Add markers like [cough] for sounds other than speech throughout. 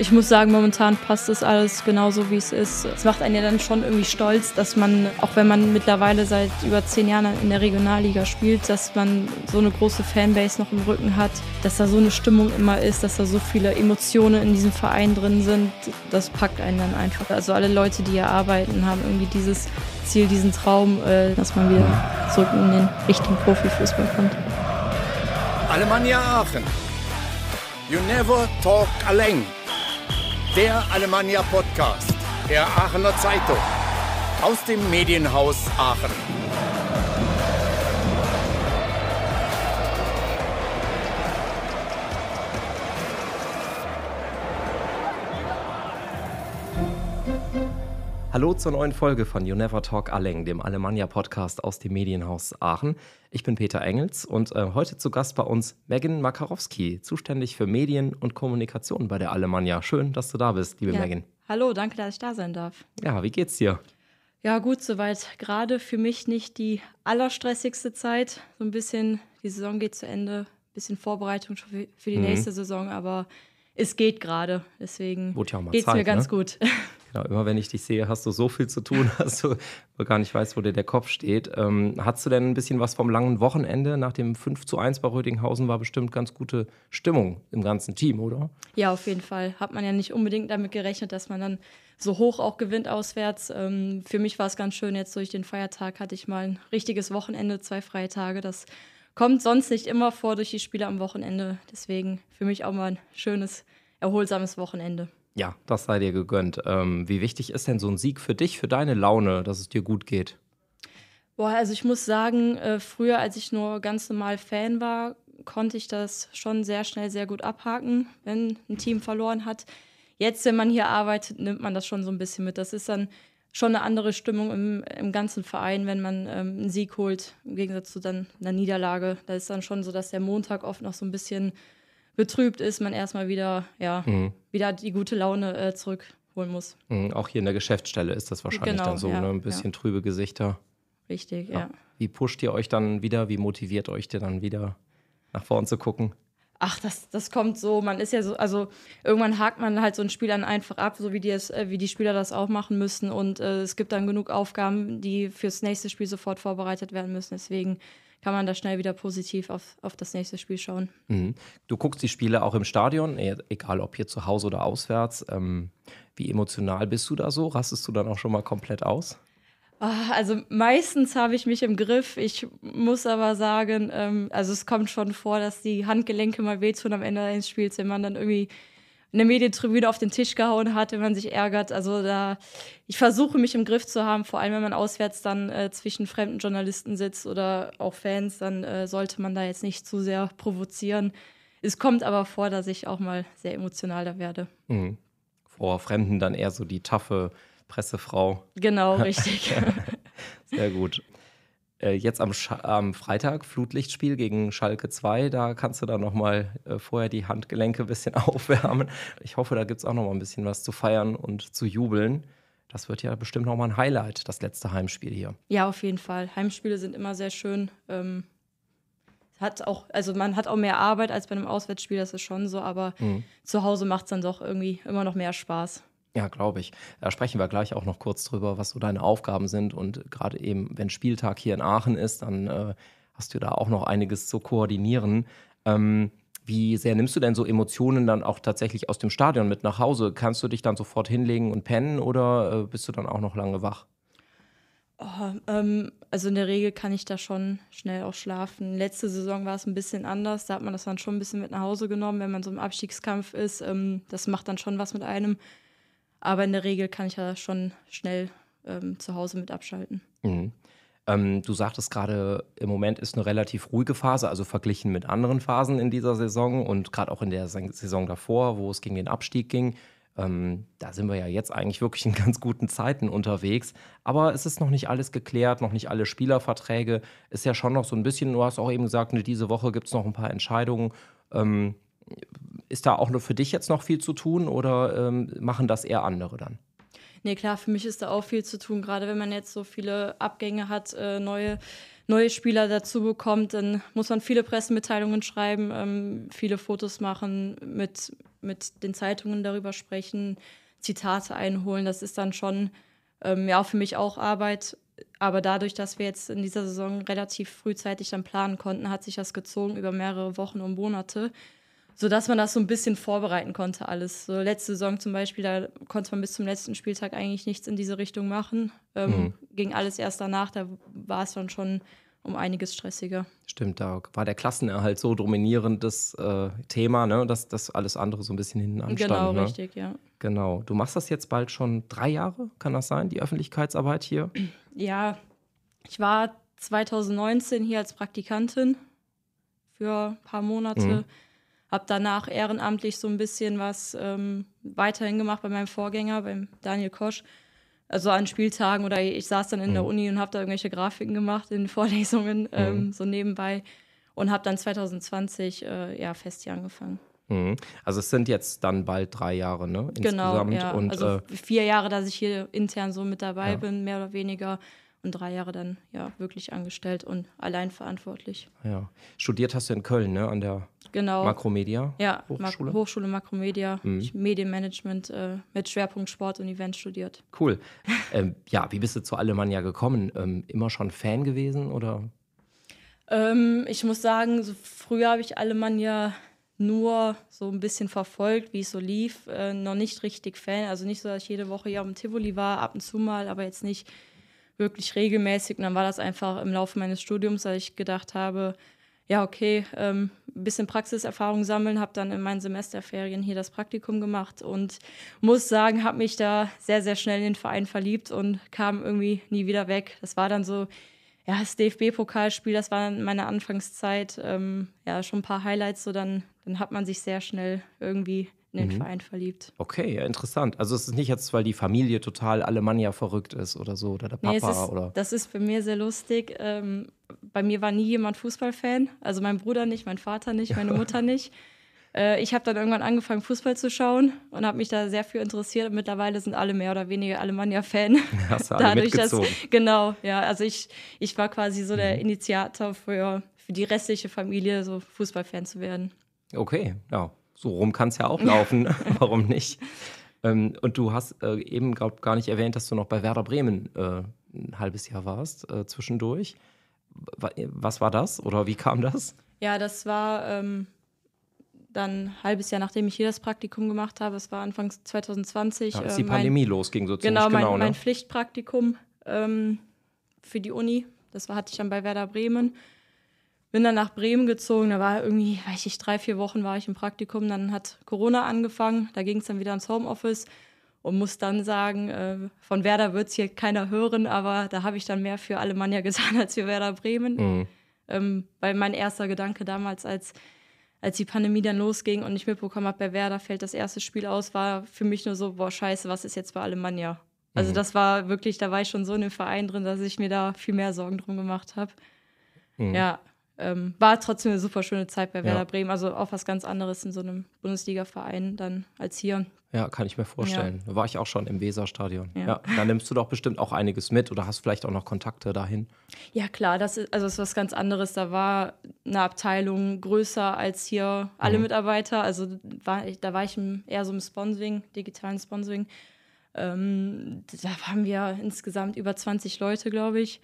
ich muss sagen, momentan passt das alles genauso, wie es ist. Es macht einen ja dann schon irgendwie stolz, dass man, auch wenn man mittlerweile seit über zehn Jahren in der Regionalliga spielt, dass man so eine große Fanbase noch im Rücken hat, dass da so eine Stimmung immer ist, dass da so viele Emotionen in diesem Verein drin sind. Das packt einen dann einfach. Also alle Leute, die hier arbeiten, haben irgendwie dieses Ziel, diesen Traum, äh, dass man wieder zurück in den richtigen Profifußball kommt. Alemannia Aachen. You never talk alone. Der Alemannia Podcast der Aachener Zeitung aus dem Medienhaus Aachen. Hallo zur neuen Folge von You Never Talk Alleng, dem Alemannia-Podcast aus dem Medienhaus Aachen. Ich bin Peter Engels und äh, heute zu Gast bei uns Megan Makarowski, zuständig für Medien und Kommunikation bei der Alemannia. Schön, dass du da bist, liebe ja. Megan. Hallo, danke, dass ich da sein darf. Ja, wie geht's dir? Ja, gut, soweit. Gerade für mich nicht die allerstressigste Zeit. So ein bisschen, die Saison geht zu Ende, ein bisschen Vorbereitung für die mhm. nächste Saison, aber es geht gerade. Deswegen ja geht es mir ganz ne? gut. [laughs] Genau, immer wenn ich dich sehe, hast du so viel zu tun, [laughs] dass du gar nicht weißt, wo dir der Kopf steht. Ähm, hast du denn ein bisschen was vom langen Wochenende? Nach dem 5 zu 1 bei Rödinghausen war bestimmt ganz gute Stimmung im ganzen Team, oder? Ja, auf jeden Fall. Hat man ja nicht unbedingt damit gerechnet, dass man dann so hoch auch gewinnt auswärts. Ähm, für mich war es ganz schön, jetzt durch den Feiertag hatte ich mal ein richtiges Wochenende, zwei freie Tage. Das kommt sonst nicht immer vor durch die Spiele am Wochenende. Deswegen für mich auch mal ein schönes, erholsames Wochenende. Ja, das sei dir gegönnt. Ähm, wie wichtig ist denn so ein Sieg für dich, für deine Laune, dass es dir gut geht? Boah, also ich muss sagen, äh, früher, als ich nur ganz normal Fan war, konnte ich das schon sehr schnell sehr gut abhaken, wenn ein Team verloren hat. Jetzt, wenn man hier arbeitet, nimmt man das schon so ein bisschen mit. Das ist dann schon eine andere Stimmung im, im ganzen Verein, wenn man ähm, einen Sieg holt, im Gegensatz zu dann einer Niederlage. Da ist dann schon so, dass der Montag oft noch so ein bisschen betrübt ist, man erstmal wieder, ja, mhm. wieder die gute Laune äh, zurückholen muss. Mhm, auch hier in der Geschäftsstelle ist das wahrscheinlich genau, dann so, ja, ne? ein bisschen ja. trübe Gesichter. Richtig, ja. ja. Wie pusht ihr euch dann wieder? Wie motiviert euch dir dann wieder, nach vorn zu gucken? Ach, das, das kommt so. Man ist ja so, also irgendwann hakt man halt so ein Spiel dann einfach ab, so wie die, es, äh, wie die Spieler das auch machen müssen. Und äh, es gibt dann genug Aufgaben, die fürs nächste Spiel sofort vorbereitet werden müssen. Deswegen kann man da schnell wieder positiv auf, auf das nächste Spiel schauen. Mhm. Du guckst die Spiele auch im Stadion, eh, egal ob hier zu Hause oder auswärts. Ähm, wie emotional bist du da so? Rastest du dann auch schon mal komplett aus? Ah, also meistens habe ich mich im Griff. Ich muss aber sagen, ähm, also es kommt schon vor, dass die Handgelenke mal wehtun am Ende eines Spiels, wenn man dann irgendwie in der Medientribüne auf den Tisch gehauen hat, wenn man sich ärgert. Also da, ich versuche mich im Griff zu haben, vor allem wenn man auswärts dann äh, zwischen fremden Journalisten sitzt oder auch Fans, dann äh, sollte man da jetzt nicht zu sehr provozieren. Es kommt aber vor, dass ich auch mal sehr emotional da werde. Mhm. Vor Fremden dann eher so die taffe Pressefrau. Genau, [laughs] richtig. sehr gut äh, jetzt am, am Freitag Flutlichtspiel gegen Schalke 2, da kannst du dann nochmal äh, vorher die Handgelenke ein [laughs] bisschen aufwärmen. Ich hoffe, da gibt es auch nochmal ein bisschen was zu feiern und zu jubeln. Das wird ja bestimmt nochmal ein Highlight, das letzte Heimspiel hier. Ja, auf jeden Fall. Heimspiele sind immer sehr schön. Ähm, hat auch, also man hat auch mehr Arbeit als bei einem Auswärtsspiel, das ist schon so, aber mhm. zu Hause macht es dann doch irgendwie immer noch mehr Spaß. Ja, glaube ich. Da sprechen wir gleich auch noch kurz drüber, was so deine Aufgaben sind. Und gerade eben, wenn Spieltag hier in Aachen ist, dann äh, hast du da auch noch einiges zu koordinieren. Ähm, wie sehr nimmst du denn so Emotionen dann auch tatsächlich aus dem Stadion mit nach Hause? Kannst du dich dann sofort hinlegen und pennen oder äh, bist du dann auch noch lange wach? Oh, ähm, also in der Regel kann ich da schon schnell auch schlafen. Letzte Saison war es ein bisschen anders. Da hat man das dann schon ein bisschen mit nach Hause genommen, wenn man so im Abstiegskampf ist. Ähm, das macht dann schon was mit einem. Aber in der Regel kann ich ja schon schnell ähm, zu Hause mit abschalten. Mhm. Ähm, du sagtest gerade, im Moment ist eine relativ ruhige Phase, also verglichen mit anderen Phasen in dieser Saison und gerade auch in der Saison davor, wo es gegen den Abstieg ging. Ähm, da sind wir ja jetzt eigentlich wirklich in ganz guten Zeiten unterwegs. Aber es ist noch nicht alles geklärt, noch nicht alle Spielerverträge. Ist ja schon noch so ein bisschen, du hast auch eben gesagt, ne, diese Woche gibt es noch ein paar Entscheidungen. Ähm, ist da auch nur für dich jetzt noch viel zu tun oder ähm, machen das eher andere dann? Nee, klar, für mich ist da auch viel zu tun. Gerade wenn man jetzt so viele Abgänge hat, äh, neue, neue Spieler dazu bekommt, dann muss man viele Pressemitteilungen schreiben, ähm, viele Fotos machen, mit, mit den Zeitungen darüber sprechen, Zitate einholen. Das ist dann schon ähm, ja für mich auch Arbeit. Aber dadurch, dass wir jetzt in dieser Saison relativ frühzeitig dann planen konnten, hat sich das gezogen über mehrere Wochen und Monate sodass man das so ein bisschen vorbereiten konnte alles. So letzte Saison zum Beispiel, da konnte man bis zum letzten Spieltag eigentlich nichts in diese Richtung machen. Ähm, mhm. Ging alles erst danach, da war es dann schon um einiges stressiger. Stimmt, da war der Klassenerhalt so dominierendes äh, Thema, ne, dass das alles andere so ein bisschen hinten anstand. Genau, ne? richtig, ja. Genau. Du machst das jetzt bald schon drei Jahre, kann das sein, die Öffentlichkeitsarbeit hier? Ja, ich war 2019 hier als Praktikantin für ein paar Monate. Mhm habe danach ehrenamtlich so ein bisschen was ähm, weiterhin gemacht bei meinem Vorgänger, beim Daniel Kosch. Also an Spieltagen oder ich saß dann in mhm. der Uni und habe da irgendwelche Grafiken gemacht in [laughs] Vorlesungen, ähm, mhm. ähm, so nebenbei. Und habe dann 2020 äh, ja, fest hier angefangen. Mhm. Also es sind jetzt dann bald drei Jahre, ne? Genau, insgesamt. Genau, ja. und, also äh, vier Jahre, dass ich hier intern so mit dabei ja. bin, mehr oder weniger und drei Jahre dann ja wirklich angestellt und allein verantwortlich. Ja. Studiert hast du in Köln, ne? An der Genau. Makromedia. Ja, Hochschule, Hochschule Makromedia. Mhm. Medienmanagement äh, mit Schwerpunkt Sport und Event studiert. Cool. ähm, ja, wie bist du zu Alemannia gekommen? Ähm, immer schon Fan gewesen oder? Ähm, ich muss sagen, so früher habe ich Alemannia nur so ein bisschen verfolgt, wie es so lief. Äh, noch nicht richtig Fan. Also nicht so, dass ich jede Woche hier am Tivoli war, ab und zu mal, aber jetzt nicht wirklich regelmäßig. Und dann war das einfach im Laufe meines Studiums, dass ich gedacht habe, ja, okay, ähm, ein ähm, bisschen Praxiserfahrung sammeln, habe dann in meinen Semesterferien hier das Praktikum gemacht und muss sagen, habe mich da sehr, sehr schnell in den Verein verliebt und kam irgendwie nie wieder weg. Das war dann so, ja, das DFB-Pokalspiel, das war meine Anfangszeit, ähm, ja, schon ein paar Highlights, so dann, dann hat man sich sehr schnell irgendwie in den mhm. Verein verliebt. Okay, ja, interessant. Also es ist nicht jetzt, weil die Familie total Alemannia verrückt ist oder so, oder der Papa nee, ist, oder. Das ist für mich sehr lustig. Ähm, bei mir war nie jemand Fußballfan. Also mein Bruder nicht, mein Vater nicht, meine [laughs] Mutter nicht. Äh, ich habe dann irgendwann angefangen, Fußball zu schauen und habe mich da sehr viel interessiert. Und mittlerweile sind alle mehr oder weniger Alemannia-Fan. [laughs] Hast du alle Dadurch, mitgezogen. Dass, genau, ja. Also ich, ich war quasi so der mhm. Initiator für, für die restliche Familie, so Fußballfan zu werden. Okay, ja. So rum kann es ja auch laufen. [laughs] Warum nicht? Ähm, und du hast äh, eben, glaube gar nicht erwähnt, dass du noch bei Werder Bremen äh, ein halbes Jahr warst äh, zwischendurch. Was war das oder wie kam das? Ja, das war ähm, dann ein halbes Jahr, nachdem ich hier das Praktikum gemacht habe. Es war Anfang 2020. Ja, als die äh, mein, Pandemie losging sozusagen. Genau, mein, genau, ne? mein Pflichtpraktikum ähm, für die Uni. Das war, hatte ich dann bei Werder Bremen. Bin dann nach Bremen gezogen. Da war irgendwie, weiß ich, drei, vier Wochen war ich im Praktikum. Dann hat Corona angefangen. Da ging es dann wieder ins Homeoffice und muss dann sagen, äh, von Werder wird es hier keiner hören, aber da habe ich dann mehr für Alemannia [laughs] getan als für Werder Bremen. Mhm. Ähm, weil mein erster Gedanke damals, als, als die Pandemie dann losging und ich mitbekommen habe, bei Werder fällt das erste Spiel aus, war für mich nur so, boah, scheiße, was ist jetzt bei Alemannia? Also mhm. das war wirklich, da war ich schon so in dem Verein drin, dass ich mir da viel mehr Sorgen drum gemacht habe. Mhm. Ja, ähm, war trotzdem eine super schöne Zeit bei Werder ja. Bremen. Also auch was ganz anderes in so einem Bundesliga-Verein dann als hier. Ja, kann ich mir vorstellen. Da ja. war ich auch schon im Weserstadion. Ja. ja, da nimmst du doch bestimmt auch einiges mit oder hast vielleicht auch noch Kontakte dahin. Ja, klar, das ist, also das ist was ganz anderes. Da war eine Abteilung größer als hier alle mhm. Mitarbeiter. Also war, da war ich eher so im Sponsoring, digitalen Sponsoring. Ähm, da haben wir insgesamt über 20 Leute, glaube ich.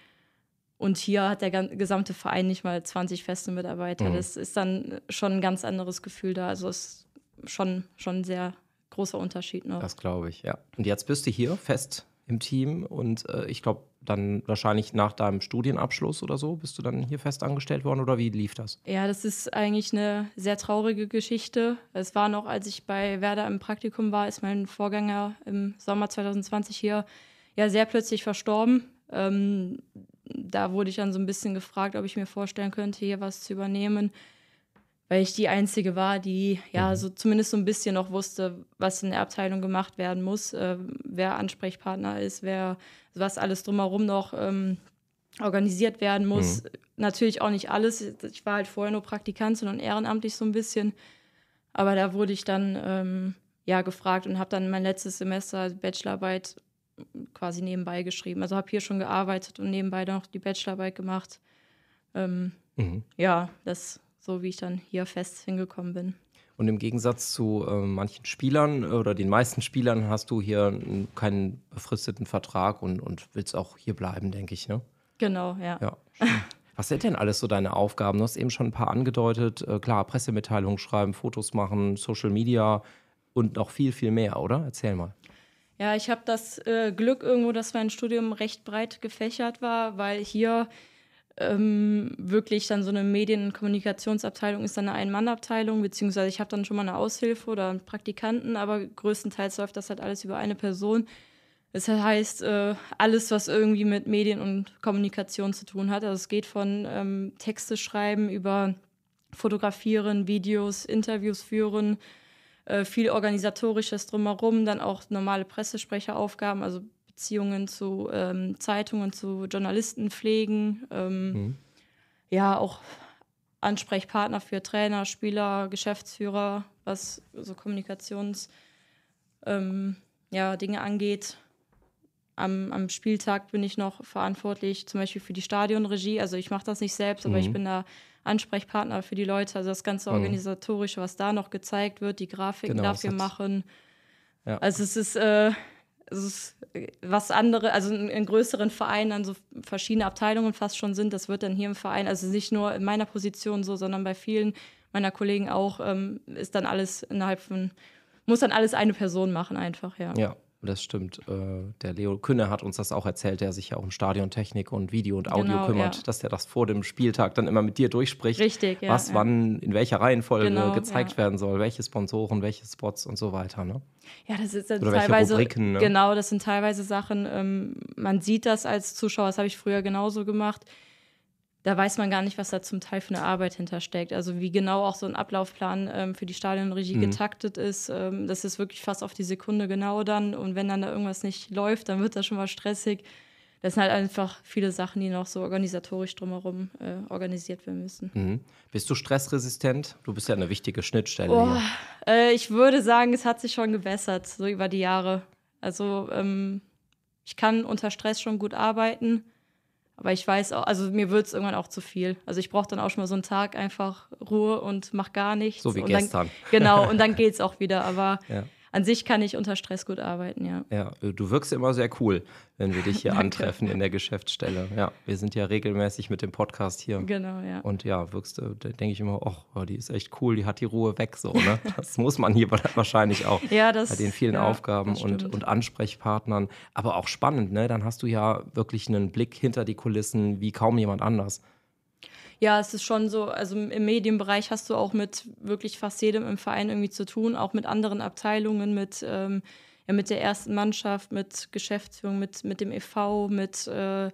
Und hier hat der gesamte Verein nicht mal 20 feste Mitarbeiter. Mhm. Das ist dann schon ein ganz anderes Gefühl da. Also es ist schon, schon ein sehr großer Unterschied noch. Das glaube ich, ja. Und jetzt bist du hier fest im Team und äh, ich glaube, dann wahrscheinlich nach deinem Studienabschluss oder so bist du dann hier fest angestellt worden oder wie lief das? Ja, das ist eigentlich eine sehr traurige Geschichte. Es war noch, als ich bei Werder im Praktikum war, ist mein Vorgänger im Sommer 2020 hier ja sehr plötzlich verstorben. Ähm, da wurde ich dann so ein bisschen gefragt, ob ich mir vorstellen könnte, hier was zu übernehmen, weil ich die Einzige war, die ja mhm. so zumindest so ein bisschen noch wusste, was in der Abteilung gemacht werden muss, äh, wer Ansprechpartner ist, wer was alles drumherum noch ähm, organisiert werden muss. Mhm. Natürlich auch nicht alles. Ich war halt vorher nur Praktikantin und ehrenamtlich so ein bisschen, aber da wurde ich dann ähm, ja gefragt und habe dann mein letztes Semester Bachelorarbeit quasi nebenbei geschrieben. Also habe hier schon gearbeitet und nebenbei noch die Bachelorarbeit gemacht. Ähm, mhm. Ja, das so, wie ich dann hier fest hingekommen bin. Und im Gegensatz zu äh, manchen Spielern oder den meisten Spielern hast du hier keinen befristeten Vertrag und, und willst auch hier bleiben, denke ich, ne? Genau, ja. ja [laughs] Was sind denn alles so deine Aufgaben? Du hast eben schon ein paar angedeutet. Äh, klar, Pressemitteilungen schreiben, Fotos machen, Social Media und noch viel, viel mehr, oder? Erzähl mal. Ja, ich habe das äh, Glück irgendwo, dass mein Studium recht breit gefächert war, weil hier ähm, wirklich dann so eine Medien- und Kommunikationsabteilung ist dann eine Ein-Mann-Abteilung, beziehungsweise ich habe dann schon mal eine Aushilfe oder einen Praktikanten, aber größtenteils läuft das halt alles über eine Person. Das heißt, äh, alles, was irgendwie mit Medien und Kommunikation zu tun hat. Also es geht von ähm, Texte schreiben über Fotografieren, Videos, Interviews führen, äh, viel organisatorisches drumherum, dann auch normale Pressesprecheraufgaben, also Beziehungen zu ähm, Zeitungen, zu Journalisten pflegen. Ähm, mhm. Ja, auch Ansprechpartner für Trainer, Spieler, Geschäftsführer, was so Kommunikationsdinge ähm, ja, angeht. Am, am, Spieltag bin ich noch verantwortlich, zum Beispiel für die Stadionregie. Also ich mache das nicht selbst, aber mhm. ich bin da Ansprechpartner für die Leute. Also das ganze mhm. Organisatorische, was da noch gezeigt wird, die Grafiken genau, dafür machen. Ja. Also es ist, äh, es ist äh, was andere, also in, in, größeren Vereinen dann so verschiedene Abteilungen fast schon sind. Das wird dann hier im Verein, also nicht nur in meiner Position so, sondern bei vielen meiner Kollegen auch, ähm, ist dann alles innerhalb von, muss dann alles eine Person machen einfach, ja. Ja, das stimmt. Äh, der Leo Künne hat uns das auch erzählt, der sich ja auch um Stadiontechnik und Video und Audio genau, kümmert, ja. dass der das vor dem Spieltag dann immer mit dir durchspricht. Richtig, ja, Was, ja. wann, in welcher Reihenfolge genau, gezeigt werden soll, welche Sponsoren, welche Spots und so weiter. Ne? Ja, das ist Oder teilweise. Rubriken, ne? Genau, das sind teilweise Sachen, ähm, man sieht das als Zuschauer, das habe ich früher genauso gemacht da weiß man gar nicht, was da zum Teil für eine Arbeit hintersteckt. Also wie genau auch so ein Ablaufplan ähm, für die Stadionregie mhm. getaktet ist. Ähm, das ist wirklich fast auf die Sekunde genau dann. Und wenn dann da irgendwas nicht läuft, dann wird das schon mal stressig. Das sind halt einfach viele Sachen, die noch so organisatorisch drumherum äh, organisiert werden müssen. Mhm. Bist du stressresistent? Du bist ja eine wichtige Schnittstelle. Oh, äh, ich würde sagen, es hat sich schon gebessert, so über die Jahre. Also ähm, ich kann unter Stress schon gut arbeiten aber ich weiß auch, also mir wird es irgendwann auch zu viel. Also ich brauche dann auch schon mal so einen Tag einfach Ruhe und mach gar nichts. So wie und gestern. Dann, genau, [laughs] und dann geht's auch wieder. Aber ja an sich kann ich unter Stress gut arbeiten, ja. Ja, du wirkst immer sehr cool, wenn wir dich hier [laughs] antreffen in der Geschäftsstelle. Ja, wir sind ja regelmäßig mit dem Podcast hier. Genau, ja. Und ja, wirkst, äh, denke ich immer, oh, die ist echt cool, die hat die Ruhe weg, so, ne? [laughs] Das muss man hier [laughs] wahrscheinlich auch. ja, das. Bei den vielen ja, Aufgaben und, und Ansprechpartnern. Aber auch spannend, ne? Dann hast du ja wirklich einen Blick hinter die Kulissen wie kaum jemand anders ja, es ist schon so, also im Medienbereich hast du auch mit wirklich fast jedem im Verein irgendwie zu tun, auch mit anderen Abteilungen, mit, ähm, ja, mit der ersten Mannschaft, mit Geschäftsführung, mit, mit dem EV, mit, äh,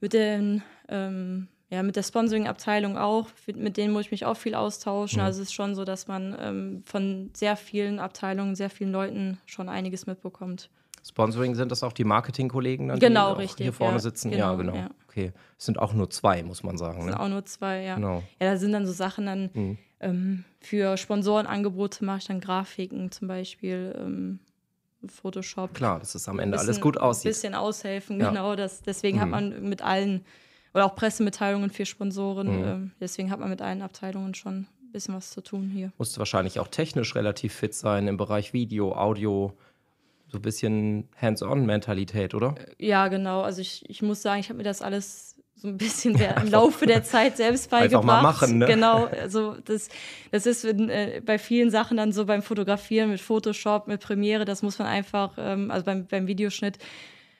mit den ähm, ja, mit der Sponsoring-Abteilung auch, mit denen muss ich mich auch viel austauschen. Mhm. Also es ist schon so, dass man ähm, von sehr vielen Abteilungen, sehr vielen Leuten schon einiges mitbekommt. Sponsoring sind das auch die Marketingkollegen dann, genau, die richtig, hier vorne ja, sitzen? Genau, ja, genau. Ja. Okay. Es sind auch nur zwei, muss man sagen. Es ne? sind ne? auch nur zwei, ja. Genau. Ja, da sind dann so Sachen dann mhm. ähm, für Sponsorenangebote mache ich dann Grafiken zum Beispiel. Ähm, Photoshop. Klar, dass es am Ende alles gut aussieht. Ein bisschen aushelfen, ja. genau. Das, deswegen mhm. hat man mit allen, oder auch Pressemitteilungen für Sponsoren, mhm. ähm, deswegen hat man mit allen Abteilungen schon ein bisschen was zu tun hier. Musst wahrscheinlich auch technisch relativ fit sein im Bereich Video, Audio, so ein bisschen Hands-on-Mentalität, oder? Äh, ja, genau. Also ich, ich muss sagen, ich habe mir das alles so ein bisschen [laughs] der, im Laufe der Zeit selbst beigebracht. Einfach mal machen, ne? Genau, [laughs] also das, das ist äh, bei vielen Sachen dann so beim Fotografieren mit Photoshop, mit Premiere, das muss man einfach, ähm, also beim, beim Videoschnitt,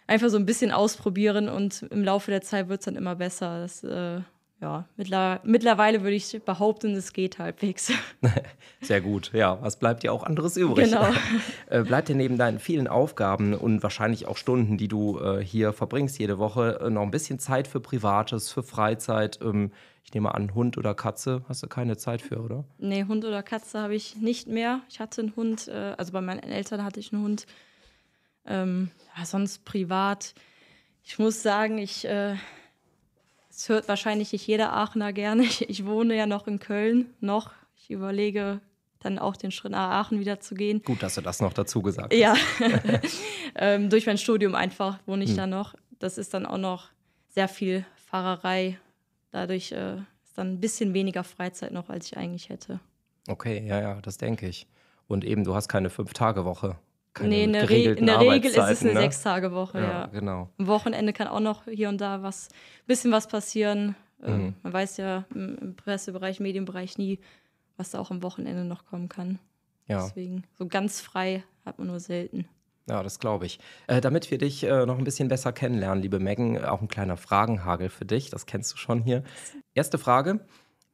einfach so ein bisschen ausprobieren und im Laufe der Zeit wird es dann immer besser. Das, äh, ja, mittlerweile würde ich behaupten, es geht halbwegs. [laughs] Sehr gut, ja. Was bleibt dir auch anderes übrig? Genau. [laughs] Äh, bleibt dir neben deinen vielen Aufgaben und wahrscheinlich auch Stunden, die du äh, hier verbringst jede Woche, äh, noch ein bisschen Zeit für Privates, für Freizeit? Ähm, ich nehme an, Hund oder Katze hast du keine Zeit für, oder? Nee, Hund oder Katze habe ich nicht mehr. Ich hatte einen Hund, also bei meinen Eltern hatte ich einen Hund. Ähm, sonst privat. Ich muss sagen, ich das hört wahrscheinlich nicht jeder Aachener gerne. Ich wohne ja noch in Köln, noch. Ich überlege dann auch den Schritt nach Aachen wieder zu gehen. Gut, dass du das noch dazu gesagt hast. Ja, [laughs] [laughs] ähm, durch mein Studium einfach wohne ich hm. da noch. Das ist dann auch noch sehr viel Fahrerei. Dadurch äh, ist dann ein bisschen weniger Freizeit noch, als ich eigentlich hätte. Okay, ja, ja, das denke ich. Und eben, du hast keine Fünf-Tage-Woche keine nee, in, Re in der Regel ist es eine ne? Sechstagewoche, ja, ja. Genau. Am Wochenende kann auch noch hier und da was, bisschen was passieren. Ähm, mhm. Man weiß ja im Pressebereich, Medienbereich nie, was da auch am Wochenende noch kommen kann. Ja. Deswegen, so ganz frei hat man nur selten. Ja, das glaube ich. Äh, damit wir dich äh, noch ein bisschen besser kennenlernen, liebe Megan, äh, auch ein kleiner Fragenhagel für dich. Das kennst du schon hier. Erste Frage.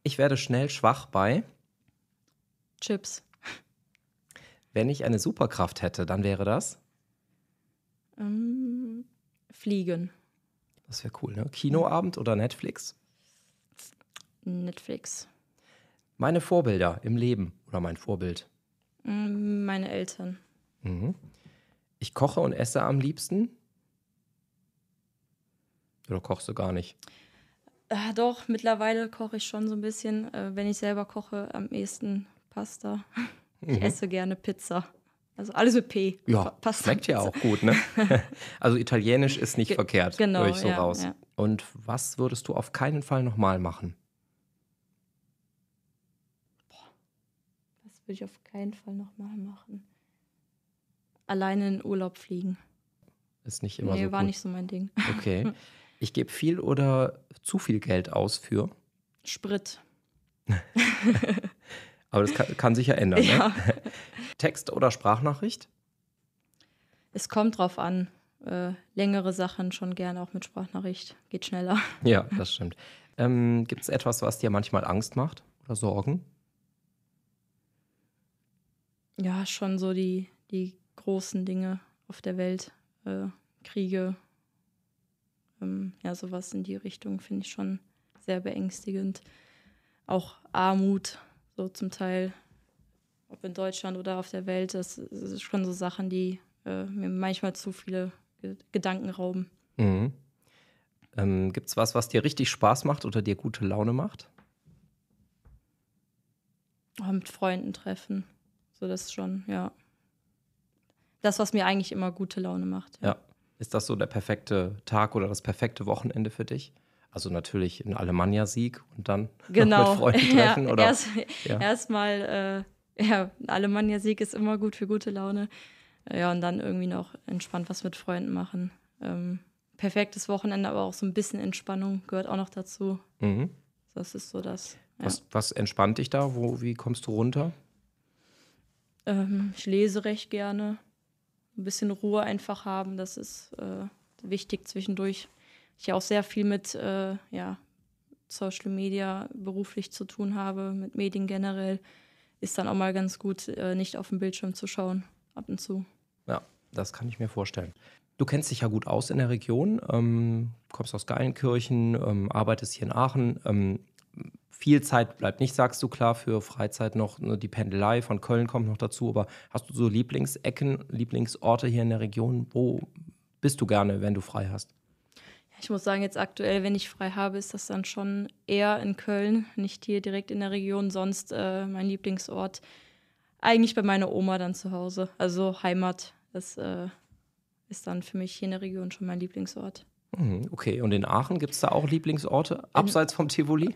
Ich werde schnell schwach bei Chips. Wenn ich eine Superkraft hätte, dann wäre das? Ähm, fliegen. Das wäre cool, ne? Kinoabend oder Netflix? Netflix. Meine Vorbilder im Leben oder mein Vorbild? Ähm, meine Eltern. Mhm. Ich koche und esse am liebsten? Oder kochst du gar nicht? Äh, doch, mittlerweile koche ich schon so ein bisschen. Äh, wenn ich selber koche, am ehesten Pasta. [laughs] Ich mhm. esse gerne Pizza. Also alles mit P. Ja, passt. Schmeckt ja auch gut, ne? [laughs] Also Italienisch ist nicht Ge verkehrt, genau, höre ich so ja, raus. Ja. Und was würdest du auf keinen Fall nochmal machen? Boah, was würde ich auf keinen Fall nochmal machen? Alleine in Urlaub fliegen. Ist nicht immer nee, so. Nee, war gut. nicht so mein Ding. Okay. [laughs] Ich gebe viel oder zu viel Geld aus für? Sprit. [laughs] Aber das kann, kann sich ja ändern. Ne? Ja. Ne? [laughs] Text oder Sprachnachricht? Es kommt drauf an. Äh, längere Sachen schon gerne auch mit Sprachnachricht. Geht schneller. [laughs] Ja, das stimmt. Ähm, Gibt es etwas, was dir manchmal Angst macht oder Sorgen? Ja, schon so die, die großen Dinge auf der Welt. Äh, Kriege, ähm, ja, sowas in die Richtung finde ich schon sehr beängstigend. Auch Armut so zum Teil, ob in Deutschland oder auf der Welt, das, das ist schon so Sachen, die äh, mir manchmal zu viele G Gedanken rauben. Mhm. Ähm, Gibt es was, was dir richtig Spaß macht oder dir gute Laune macht? Oh, mit Freunden treffen. So, das ist schon, ja. Das, was mir eigentlich immer gute Laune macht. ja. ja. Ist das so der perfekte Tag oder das perfekte Wochenende für dich? Also natürlich ein Alemannia-Sieg und dann [laughs] genau. mit Freunden [laughs] treffen. Ja, oder? Erst, ja. Erstmal, äh, ja, ein Alemannia-Sieg ist immer gut für gute Laune. Ja, und dann irgendwie noch entspannt was mit Freunden machen. Ähm, perfektes Wochenende, aber auch so ein bisschen Entspannung gehört auch noch dazu. Mhm. Das ist so das. Ja. Was, was entspannt dich da? Wo, wie kommst du runter? Ähm, ich lese recht gerne. Ein bisschen Ruhe einfach haben, das ist äh, wichtig zwischendurch ich auch sehr viel mit äh, ja, Social Media beruflich zu tun habe, mit Medien generell, ist dann auch mal ganz gut, äh, nicht auf dem Bildschirm zu schauen, ab und zu. Ja, das kann ich mir vorstellen. Du kennst dich ja gut aus in der Region, ähm, kommst aus Geilenkirchen, ähm, arbeitest hier in Aachen. Ähm, viel Zeit bleibt nicht, sagst du klar, für Freizeit noch Nur die Pendelei von Köln kommt noch dazu. Aber hast du so Lieblingsecken, Lieblingsorte hier in der Region? Wo bist du gerne, wenn du frei hast? ich muss sagen, jetzt aktuell, wenn ich frei habe, ist das dann schon eher in Köln, nicht hier direkt in der Region, sonst äh, mein Lieblingsort. Eigentlich bei meiner Oma dann zu Hause. Also Heimat, das äh, ist dann für mich hier in der Region schon mein Lieblingsort. Mhm, okay, und in Aachen gibt es da auch Lieblingsorte abseits vom Tivoli?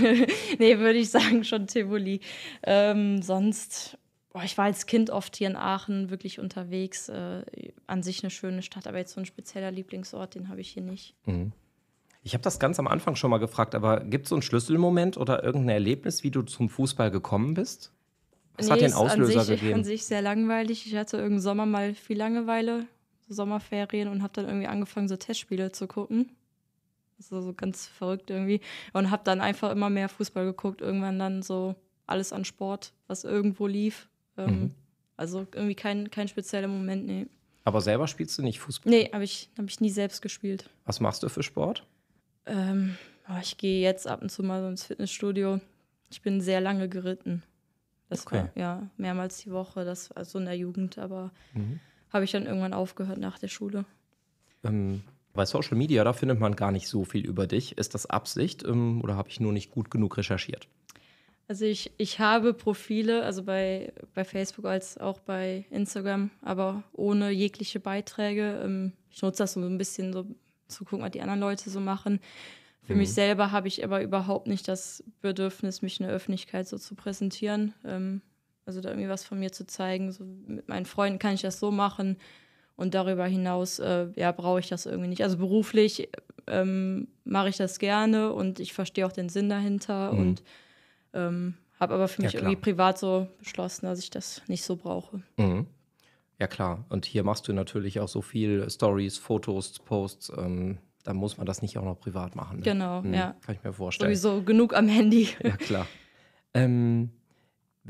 [laughs] nee, würde ich sagen, schon Tivoli. Ähm, sonst boah, ich war als Kind oft hier in Aachen wirklich unterwegs. Äh, an sich eine schöne Stadt, aber jetzt so ein spezieller Lieblingsort, den habe ich hier nicht. Mhm. Ich habe das ganz am Anfang schon mal gefragt, aber gibt es so einen Schlüsselmoment oder irgendein Erlebnis, wie du zum Fußball gekommen bist? Was nee, hat den Auslöser an sich, gegeben? an sich sehr langweilig. Ich hatte irgendeinen Sommer mal viel Langeweile, so Sommerferien und habe dann irgendwie angefangen, so Testspiele zu gucken. So, so ganz verrückt irgendwie. Und habe dann einfach immer mehr Fußball geguckt. Irgendwann dann so alles an Sport, was irgendwo lief, ähm, mhm. Also irgendwie kein, kein spezieller Moment, nee. Aber selber spielst du nicht Fußball? Nee, habe ich, hab ich nie selbst gespielt. Was machst du für Sport? Ähm, oh, ich gehe jetzt ab und zu mal ins Fitnessstudio. Ich bin sehr lange geritten. Das okay. war ja mehrmals die Woche, das war so in der Jugend, aber mhm. habe ich dann irgendwann aufgehört nach der Schule. Ähm, bei Social Media, da findet man gar nicht so viel über dich. Ist das Absicht ähm, oder habe ich nur nicht gut genug recherchiert? Also ich, ich habe Profile, also bei, bei Facebook als auch bei Instagram, aber ohne jegliche Beiträge. Ähm, ich nutze das so ein bisschen so zu gucken, was die anderen Leute so machen. Für mhm. mich selber habe ich aber überhaupt nicht das Bedürfnis, mich in der Öffentlichkeit so zu präsentieren. Ähm, also da irgendwie was von mir zu zeigen. So mit meinen Freunden kann ich das so machen. Und darüber hinaus, äh, ja, brauche ich das irgendwie nicht. Also beruflich ähm, mache ich das gerne und ich verstehe auch den Sinn dahinter mhm. und ähm, habe aber für mich ja, irgendwie privat so beschlossen, dass ich das nicht so brauche. Mhm. Ja, klar. Und hier machst du natürlich auch so viel Stories, Fotos, Posts. Ähm, dann muss man das nicht auch noch privat machen. Ne? Genau, mhm. ja. Kann ich mir vorstellen. Sowieso genug am Handy. Ja, klar. Ähm,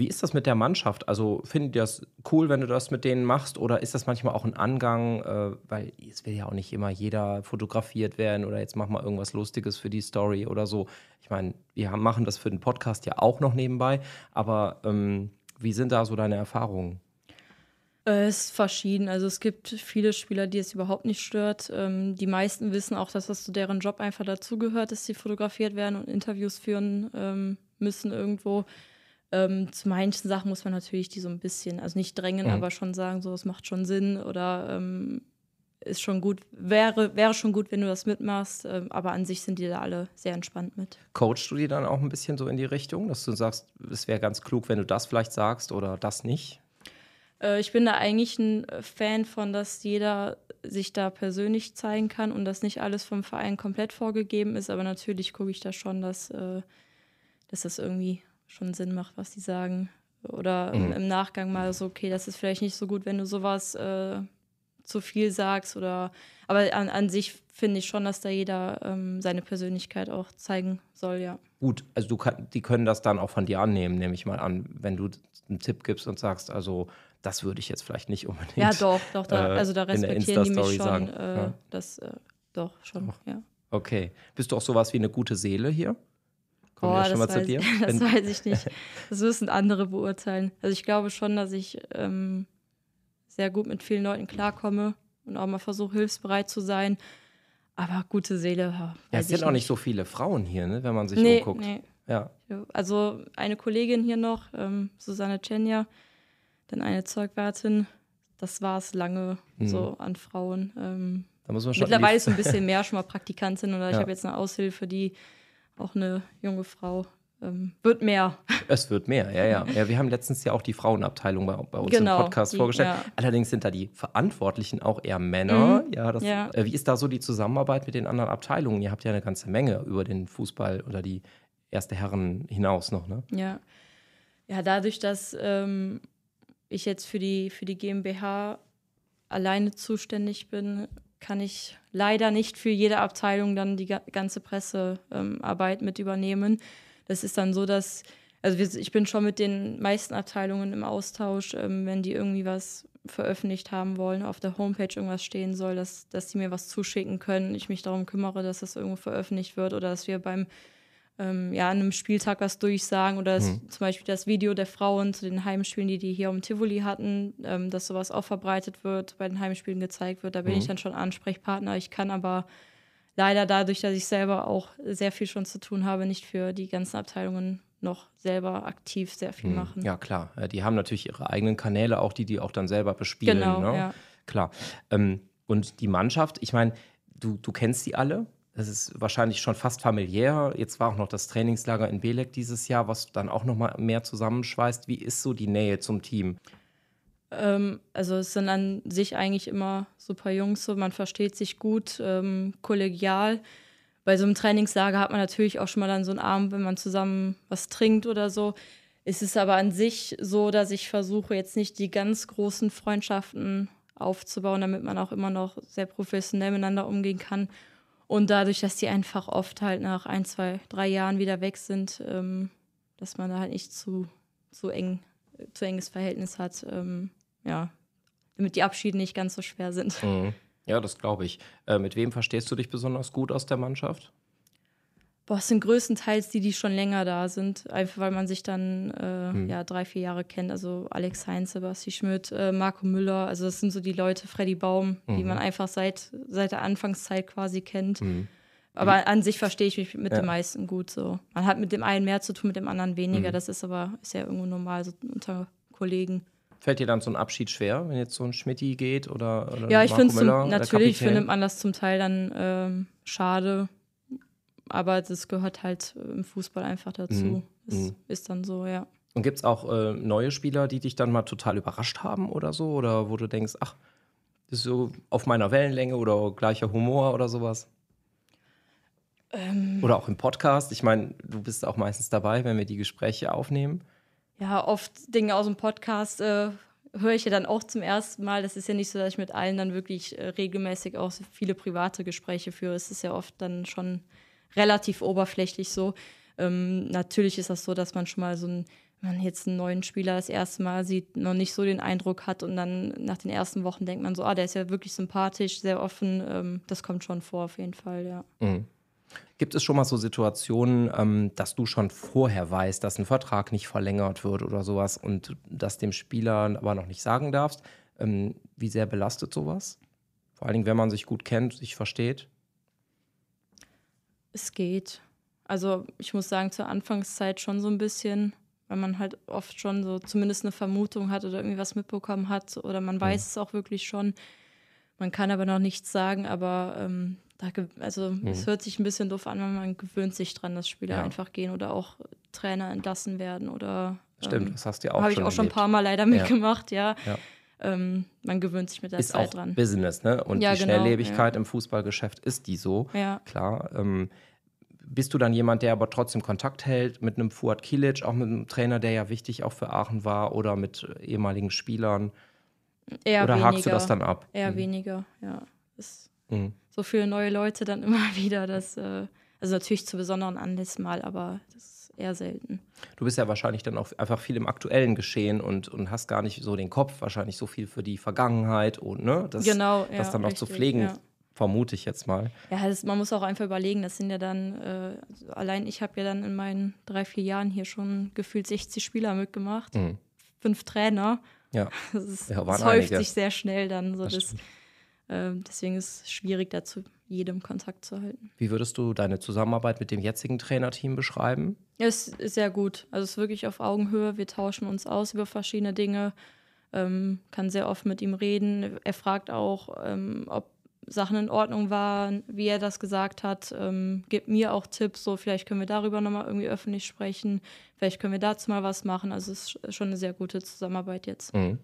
wie ist das mit der Mannschaft? Also findet ihr das cool, wenn du das mit denen machst? Oder ist das manchmal auch ein Angang? Äh, weil es will ja auch nicht immer jeder fotografiert werden oder jetzt mach mal irgendwas Lustiges für die Story oder so. Ich meine, wir machen das für den Podcast ja auch noch nebenbei. Aber ähm, wie sind da so deine Erfahrungen? Äh, es ist verschieden. Also es gibt viele Spieler, die es überhaupt nicht stört. Ähm, die meisten wissen auch, dass das zu deren Job einfach dazugehört, dass sie fotografiert werden und Interviews führen ähm, müssen irgendwo. Ähm, zu manchen Sachen muss man natürlich die so ein bisschen, also nicht drängen, mhm. aber schon sagen, so, es macht schon Sinn oder ähm, ist schon gut, wäre, wäre schon gut, wenn du das mitmachst, ähm, aber an sich sind die da alle sehr entspannt mit. Coachst du die dann auch ein bisschen so in die Richtung, dass du sagst, es wäre ganz klug, wenn du das vielleicht sagst oder das nicht? Äh, ich bin da eigentlich ein Fan von, dass jeder sich da persönlich zeigen kann und dass nicht alles vom Verein komplett vorgegeben ist, aber natürlich gucke ich da schon, dass, äh, dass das irgendwie schon Sinn macht, was die sagen. Oder mhm. im Nachgang mal so, okay, das ist vielleicht nicht so gut, wenn du sowas äh, zu viel sagst oder aber an, an sich finde ich schon, dass da jeder ähm, seine Persönlichkeit auch zeigen soll, ja. Gut, also du kann, die können das dann auch von dir annehmen, nehme ich mal an, wenn du einen Tipp gibst und sagst, also das würde ich jetzt vielleicht nicht unbedingt. Ja, doch, doch, da, äh, also da respektieren die mich schon. Sagen, äh, ja. Das äh, doch schon, doch. ja. Okay. Bist du auch sowas wie eine gute Seele hier? Kommen Boah, wir schon mal zu dir? Ich, [laughs] das weiß ich nicht. Das müssen andere beurteilen. Also ich glaube schon, dass ich ähm, sehr gut mit vielen Leuten klarkomme und auch mal versuche, hilfsbereit zu sein. Aber gute Seele. Ja, es sind nicht. auch nicht so viele Frauen hier, ne, wenn man sich nee, umguckt. Nee. Ja. Also eine Kollegin hier noch, ähm, Susanne Chenja, dann eine Zeugwärtin. Das war es lange mhm. so an Frauen. Ähm, da muss man schon Mittlerweile lief. ist ein bisschen [laughs] mehr schon mal Praktikantin oder ja. ich habe jetzt eine Aushilfe, die auch eine junge Frau. Ähm, wird mehr. Es wird mehr, ja, ja, ja. Wir haben letztens ja auch die Frauenabteilung bei, bei uns genau, im Podcast die, vorgestellt. Ja. Allerdings sind da die Verantwortlichen auch eher Männer. Mhm, ja, das, ja. Äh, wie ist da so die Zusammenarbeit mit den anderen Abteilungen? Ihr habt ja eine ganze Menge über den Fußball oder die erste Herren hinaus noch, ne? Ja. Ja, dadurch, dass ähm, ich jetzt für die, für die GmbH alleine zuständig bin, kann ich leider nicht für jede Abteilung dann die ganze Pressearbeit ähm, mit übernehmen. Das ist dann so, dass, also wir, ich bin schon mit den meisten Abteilungen im Austausch, ähm, wenn die irgendwie was veröffentlicht haben wollen, auf der Homepage irgendwas stehen soll, dass, dass die mir was zuschicken können, ich mich darum kümmere, dass das irgendwo veröffentlicht wird oder dass wir beim ähm, ja, an einem Spieltag was durchsagen oder mhm. zum Beispiel das Video der Frauen zu den Heimspielen, die die hier um Tivoli hatten, ähm, dass sowas auch verbreitet wird, bei den Heimspielen gezeigt wird. Da bin mhm. ich dann schon Ansprechpartner. Ich kann aber leider dadurch, dass ich selber auch sehr viel schon zu tun habe, nicht für die ganzen Abteilungen noch selber aktiv sehr viel mhm. machen. Ja, klar. Äh, die haben natürlich ihre eigenen Kanäle, auch die, die auch dann selber bespielen. Genau, ne? ja. Klar. Ähm, und die Mannschaft, ich meine, du, du kennst die alle es ist wahrscheinlich schon fast familiär. Jetzt war auch noch das Trainingslager in Belek dieses Jahr, was dann auch noch mal mehr zusammenschweißt. Wie ist so die Nähe zum Team? Ähm, also es sind an sich eigentlich immer super Jungs, so man versteht sich gut, ähm, kollegial. Bei so einem Trainingslager hat man natürlich auch schon mal dann so einen Abend, wenn man zusammen was trinkt oder so. Es ist aber an sich so, dass ich versuche jetzt nicht die ganz großen Freundschaften aufzubauen, damit man auch immer noch sehr professionell miteinander umgehen kann und dadurch, dass die einfach oft halt nach ein, zwei, drei Jahren wieder weg sind, ähm, dass man da halt nicht zu, zu eng, zu enges Verhältnis hat, ähm, ja, damit die Abschiede nicht ganz so schwer sind. Mhm. Ja, das glaube ich. Äh, mit wem verstehst du dich besonders gut aus der Mannschaft? boah, es sind größtenteils die, die schon länger da sind, einfach weil man sich dann äh, hm. ja drei, vier Jahre kennt. Also Alex Heinz, Sebastian Schmidt, äh, Marco Müller, also das sind so die Leute, Freddy Baum, mhm. die man einfach seit, seit der Anfangszeit quasi kennt. Mhm. Aber an sich verstehe ich mich mit ja. den meisten gut so. Man hat mit dem einen mehr zu tun, mit dem anderen weniger. Mhm. Das ist aber ist ja irgendwo normal so unter Kollegen fällt dir dann so ein Abschied schwer, wenn jetzt so ein Schmidti geht oder, oder Ja, ich finde es natürlich findet man das zum Teil dann ähm, schade aber das gehört halt äh, im Fußball einfach dazu. Mhm. Ist, mhm. ist dann so, ja. Und gibt es auch äh, neue Spieler, die dich dann mal total überrascht haben oder so? Oder wo du denkst, ach, ist so auf meiner Wellenlänge oder gleicher Humor oder sowas? Ähm, oder auch im Podcast. Ich meine, du bist auch meistens dabei, wenn wir die Gespräche aufnehmen. Ja, oft Dinge aus dem Podcast äh, höre ich ja dann auch zum ersten Mal. Das ist ja nicht so, dass ich mit allen dann wirklich äh, regelmäßig auch viele private Gespräche führe. Es ist ja oft dann schon relativ oberflächlich so. Ähm, natürlich ist das so, dass man schon mal so ein man jetzt einen neuen Spieler das erste Mal sieht, noch nicht so den Eindruck hat und dann nach den ersten Wochen denkt man so, ah, der ist ja wirklich sympathisch, sehr offen. Ähm, das kommt schon vor auf jeden Fall, ja. Mhm. Gibt es schon mal so Situationen, ähm, dass du schon vorher weißt, dass ein Vertrag nicht verlängert wird oder sowas und das dem Spieler aber noch nicht sagen darfst? Ähm, wie sehr belastet sowas? Vor allen Dingen, wenn man sich gut kennt, sich versteht es geht. Also ich muss sagen, zur Anfangszeit schon so ein bisschen, weil man halt oft schon so zumindest eine Vermutung hat oder irgendwie was mitbekommen hat oder man weiß mhm. es auch wirklich schon. Man kann aber noch nichts sagen, aber ähm, da, also mhm. es hört sich ein bisschen doof an, weil man gewöhnt sich dran, dass Spieler ja. einfach gehen oder auch Trainer entlassen werden oder Stimmt, ähm, das hast du ja auch Habe ich auch schon ein paar Mal leider mitgemacht, ja. ja ähm, man gewöhnt sich mit der ist Zeit auch dran. Business, ne? Und ja, die genau, Schnelllebigkeit ja. im Fußballgeschäft ist die so. Ja. Klar. Ähm, bist du dann jemand, der aber trotzdem Kontakt hält mit einem Fuad Kilic, auch mit einem Trainer, der ja wichtig auch für Aachen war oder mit äh, ehemaligen Spielern? Eher oder weniger. hakst du das dann ab? Eher mhm. weniger, ja. Ist mhm. So viele neue Leute dann [laughs] immer wieder, das, äh, also natürlich zu besonderen Anlässen mal, aber das ist eher selten. Du bist ja wahrscheinlich dann auch einfach viel im aktuellen Geschehen und, und hast gar nicht so den Kopf, wahrscheinlich so viel für die Vergangenheit und ne, das, genau, ja, das dann auch zu pflegen. Ja. Vermute ich jetzt mal. Ja, das, man muss auch einfach überlegen, das sind ja dann, äh, allein ich habe ja dann in meinen drei, vier Jahren hier schon gefühlt 60 Spieler mitgemacht, mhm. fünf Trainer. Ja, [laughs] das, ist, ja, das häuft einige. sich sehr schnell dann. So das das, äh, deswegen ist es schwierig, dazu jedem Kontakt zu halten. Wie würdest du deine Zusammenarbeit mit dem jetzigen Trainerteam beschreiben? Es ist sehr gut. Also es ist wirklich auf Augenhöhe. Wir tauschen uns aus über verschiedene Dinge. Ähm, kann sehr oft mit ihm reden. Er fragt auch, ähm, ob Sachen in Ordnung waren, wie er das gesagt hat. Ähm, gibt mir auch Tipps, so vielleicht können wir darüber nochmal irgendwie öffentlich sprechen. Vielleicht können wir dazu mal was machen. Also es ist schon eine sehr gute Zusammenarbeit jetzt. Mhm.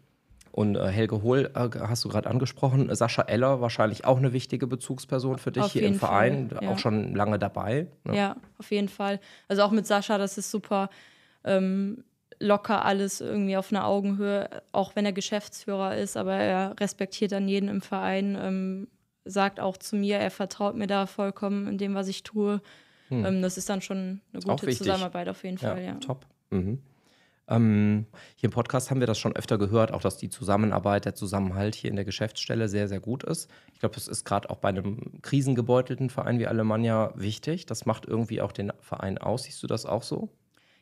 Und äh, Helge Hohl äh, hast du gerade angesprochen. Sascha Eller, wahrscheinlich auch eine wichtige Bezugsperson für dich auf hier im Verein, Fall, ja. auch schon lange dabei. Ne? Ja, auf jeden Fall. Also auch mit Sascha, das ist super. Ähm, locker alles irgendwie auf einer Augenhöhe, auch wenn er Geschäftsführer ist, aber er respektiert dann jeden im Verein, ähm, sagt auch zu mir, er vertraut mir da vollkommen in dem, was ich tue. Hm. Ähm, das ist dann schon eine gute Zusammenarbeit auf jeden Fall. Ja, ja. Top. Mhm. Ähm, hier im Podcast haben wir das schon öfter gehört, auch dass die Zusammenarbeit, der Zusammenhalt hier in der Geschäftsstelle sehr, sehr gut ist. Ich glaube, das ist gerade auch bei einem krisengebeutelten Verein wie Alemannia wichtig. Das macht irgendwie auch den Verein aus. Siehst du das auch so?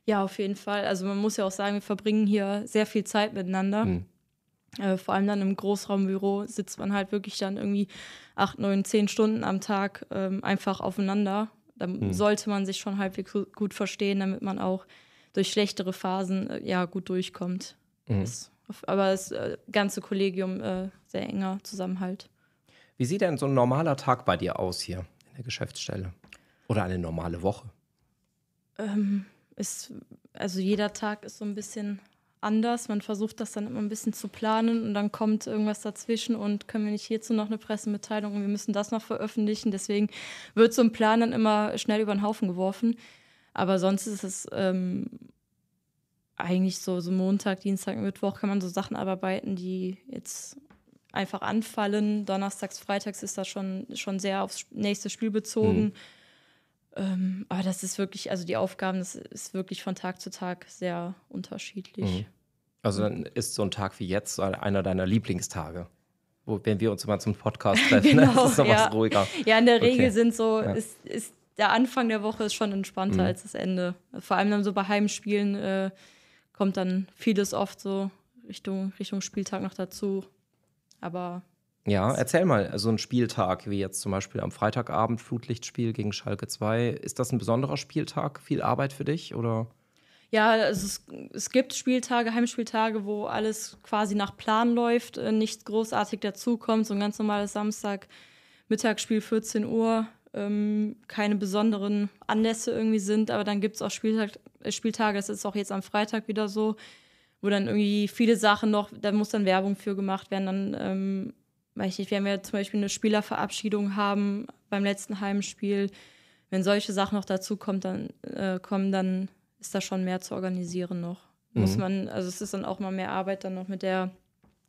Ja, auf jeden Fall. Also man muss ja auch sagen, wir verbringen hier sehr viel Zeit miteinander. Hm. Äh, vor allem dann im Großraumbüro sitzt man halt wirklich dann irgendwie acht, neun, zehn Stunden am Tag ähm, einfach aufeinander. Da hm. sollte man sich schon halbwegs gut verstehen, damit man auch durch schlechtere Phasen äh, ja gut durchkommt. Mhm. Das, aber das äh, ganze Kollegium äh, sehr enger Zusammenhalt. Wie sieht denn so ein normaler Tag bei dir aus hier in der Geschäftsstelle? Oder eine normale Woche? Ähm, ist, also jeder Tag ist so ein bisschen anders. Man versucht das dann immer ein bisschen zu planen und dann kommt irgendwas dazwischen und können wir nicht hierzu noch eine Pressemitteilung und wir müssen das noch veröffentlichen. Deswegen wird so ein Plan dann immer schnell über den Haufen geworfen. Aber sonst ist es ähm, eigentlich so, so Montag, Dienstag, Mittwoch kann man so Sachen arbeiten, die jetzt einfach anfallen. Donnerstags, Freitags ist das schon, schon sehr aufs nächste Spiel bezogen. Mhm. Ähm, aber das ist wirklich, also die Aufgaben, das ist wirklich von Tag zu Tag sehr unterschiedlich. Mhm. Also dann ist so ein Tag wie jetzt einer deiner Lieblingstage. Wo, wenn wir uns immer zum Podcast treffen, [laughs] genau, ne? ist es noch ja. was ruhiger. Ja, in der Regel okay. sind so, ja. ist, ist der Anfang der Woche ist schon entspannter mhm. als das Ende. Vor allem dann so bei Heimspielen äh, kommt dann vieles oft so Richtung, Richtung Spieltag noch dazu. Aber. Ja, erzähl mal, so also ein Spieltag wie jetzt zum Beispiel am Freitagabend Flutlichtspiel gegen Schalke 2. Ist das ein besonderer Spieltag? Viel Arbeit für dich oder? Ja, also es, es gibt Spieltage, Heimspieltage, wo alles quasi nach Plan läuft, äh, nichts großartig dazukommt, so ein ganz normales Samstag, Mittagsspiel 14 Uhr, ähm, keine besonderen Anlässe irgendwie sind. Aber dann gibt es auch Spieltag, äh, Spieltage, das ist auch jetzt am Freitag wieder so, wo dann irgendwie viele Sachen noch, da muss dann Werbung für gemacht werden. Dann, ähm, weiß ich nicht, werden wir zum Beispiel eine Spielerverabschiedung haben beim letzten Heimspiel. Wenn solche Sachen noch dazu kommt, dann, äh, kommen, dann ist da schon mehr zu organisieren noch. Mhm. Muss man, also es ist dann auch mal mehr Arbeit dann noch mit der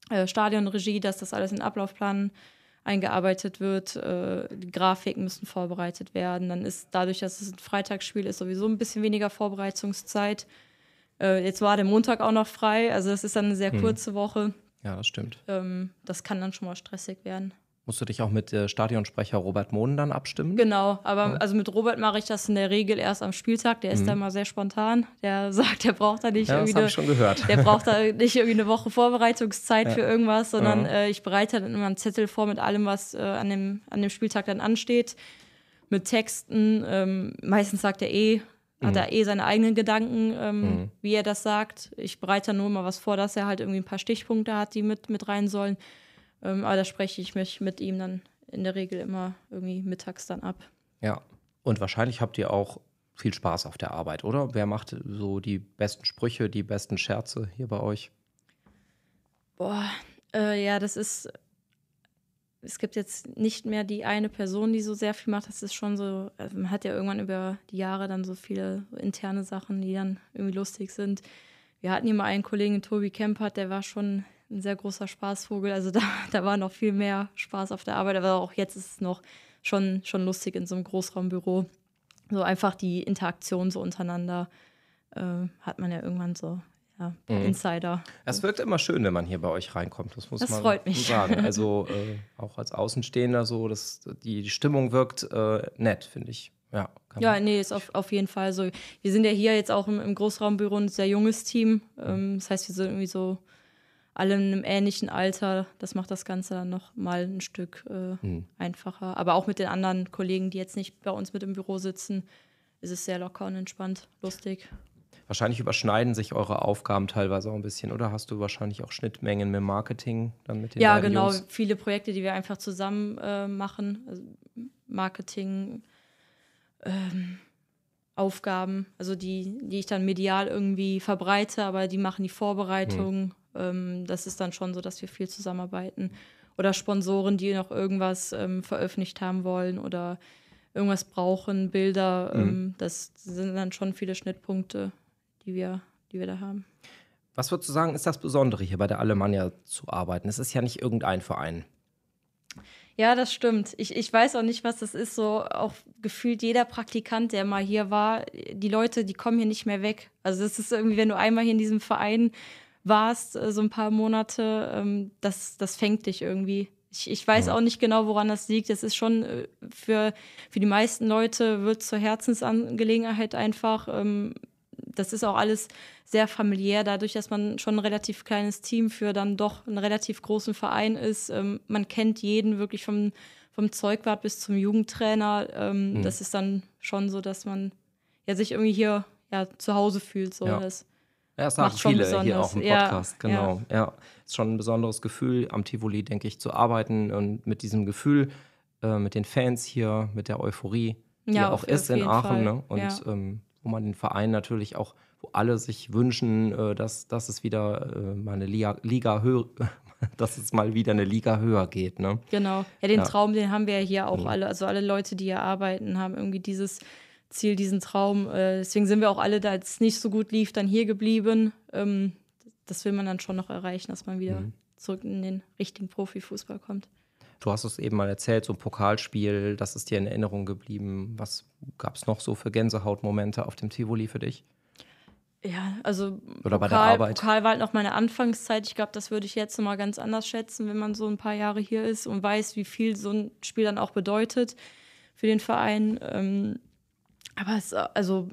äh, Stadionregie, dass das alles in Ablaufplan eingearbeitet wird. Äh, Grafiken müssen vorbereitet werden. Dann ist dadurch, dass es ein Freitagsspiel ist, sowieso ein bisschen weniger Vorbereitungszeit. Äh, jetzt war der Montag auch noch frei, also das ist dann eine sehr hm. kurze hm. Woche. Ja, das stimmt. Ähm, das kann dann schon mal stressig werden. Musst du dich auch mit äh, Stadionsprecher Robert Mohnen dann abstimmen? Genau, aber ja. also mit Robert mache ich das in der Regel erst am Spieltag. Der ist mhm. da mal sehr spontan. Der [laughs] sagt, der braucht da nicht ja, irgendwie. Das eine, schon gehört. Der braucht da nicht irgendwie eine Woche Vorbereitungszeit [laughs] ja. für irgendwas, sondern mhm. äh, ich bereite dann immer einen Zettel vor mit allem, was äh, an, dem, an dem Spieltag dann ansteht. Mit Texten. Ähm, meistens sagt er eh, hat mhm. er eh seine eigenen Gedanken, ähm, mhm. wie er das sagt. Ich bereite nur mal was vor, dass er halt irgendwie ein paar Stichpunkte hat, die mit, mit rein sollen. Ähm, aber da spreche ich mich mit ihm dann in der Regel immer irgendwie mittags dann ab. Ja. Und wahrscheinlich habt ihr auch viel Spaß auf der Arbeit, oder? Wer macht so die besten Sprüche, die besten Scherze hier bei euch? Boah, äh, ja, das ist. Es gibt jetzt nicht mehr die eine Person, die so sehr viel macht. Das ist schon so, also man hat ja irgendwann über die Jahre dann so viele interne Sachen, die dann irgendwie lustig sind. Wir hatten hier mal einen Kollegen, Tobi Kempert, der war schon ein sehr großer Spaßvogel. Also da, [laughs] da war noch viel mehr Spaß auf der Arbeit, aber auch jetzt ist es noch schon, schon lustig in so einem Großraumbüro. So einfach die Interaktion so untereinander äh, hat man ja irgendwann so ja, mhm. Insider. Es wirkt immer schön, wenn man hier bei euch reinkommt. Das muss das man freut mich. sagen. Also äh, auch als Außenstehender so, dass die, die Stimmung wirkt äh, nett, finde ich. Ja, ja nee, ist auf, auf jeden Fall so. Wir sind ja hier jetzt auch im, im Großraumbüro ein sehr junges Team. Ähm, das heißt, wir sind irgendwie so alle in einem ähnlichen Alter. Das macht das Ganze dann noch mal ein Stück äh, mhm. einfacher. Aber auch mit den anderen Kollegen, die jetzt nicht bei uns mit im Büro sitzen, ist es sehr locker und entspannt, lustig. Wahrscheinlich überschneiden sich eure Aufgaben teilweise auch ein bisschen, oder? Hast du wahrscheinlich auch Schnittmengen mit Marketing dann mit den Ja, genau. Jungs? Viele Projekte, die wir einfach zusammen äh, machen. Also Marketing, ähm, Aufgaben, also die, die ich dann medial irgendwie verbreite, aber die machen die Vorbereitung, mhm. Ähm, das ist dann schon so, dass wir viel zusammenarbeiten. Oder Sponsoren, die noch irgendwas ähm, veröffentlicht haben wollen oder irgendwas brauchen, Bilder. Mhm. Ähm, das sind dann schon viele Schnittpunkte, die wir, die wir da haben. Was würdest du sagen, ist das Besondere hier bei der Alemannia zu arbeiten? Es ist ja nicht irgendein Verein. Ja, das stimmt. Ich, ich weiß auch nicht, was das ist. So auch gefühlt jeder Praktikant, der mal hier war, die Leute, die kommen hier nicht mehr weg. Also es ist irgendwie, wenn du einmal hier in diesem Verein warst, äh, so ein paar Monate, ähm, das, das fängt dich irgendwie. Ich, ich weiß ja. auch nicht genau, woran das liegt. Das ist schon äh, für, für die meisten Leute wird zur Herzensangelegenheit einfach. Ähm, das ist auch alles sehr familiär, dadurch, dass man schon ein relativ kleines Team für dann doch einen relativ großen Verein ist. Ähm, man kennt jeden wirklich vom, vom Zeugwart bis zum Jugendtrainer. Ähm, mhm. Das ist dann schon so, dass man ja, sich irgendwie hier ja, zu Hause fühlt. So. Ja. Das, ja, es macht halt viele besonders. hier auch im Podcast, ja, genau. Ja. ja. ist schon ein besonderes Gefühl, am Tivoli, denke ich, zu arbeiten und mit diesem Gefühl, äh, mit den Fans hier, mit der Euphorie, ja, die auch ist in Aachen, ne? und ähm, wo man den Verein natürlich auch, wo alle sich wünschen, äh, dass, dass es wieder äh, mal eine Liga, Liga höher, [laughs] dass es mal wieder eine Liga höher geht, ne? Genau. Ja, den Traum, den haben wir ja hier auch mhm. alle. Also alle Leute, die hier arbeiten, haben irgendwie dieses Ziel, diesen Traum. Äh, deswegen sind wir auch alle, da es nicht so gut lief, dann hier geblieben. Ähm, das will man dann schon noch erreichen, dass man wieder mhm. zurück in den richtigen Profifußball kommt. Du hast es eben mal erzählt, so ein Pokalspiel, das ist dir in Erinnerung geblieben. Was gab es noch so für Gänsehautmomente auf dem Tivoli für dich? Ja, also Oder Pokal, bei der Arbeit. Pokal war halt noch meine Anfangszeit. Ich glaube, das würde ich jetzt mal ganz anders schätzen, wenn man so ein paar Jahre hier ist und weiß, wie viel so ein Spiel dann auch bedeutet für den Verein. Ähm, aber es, äh, also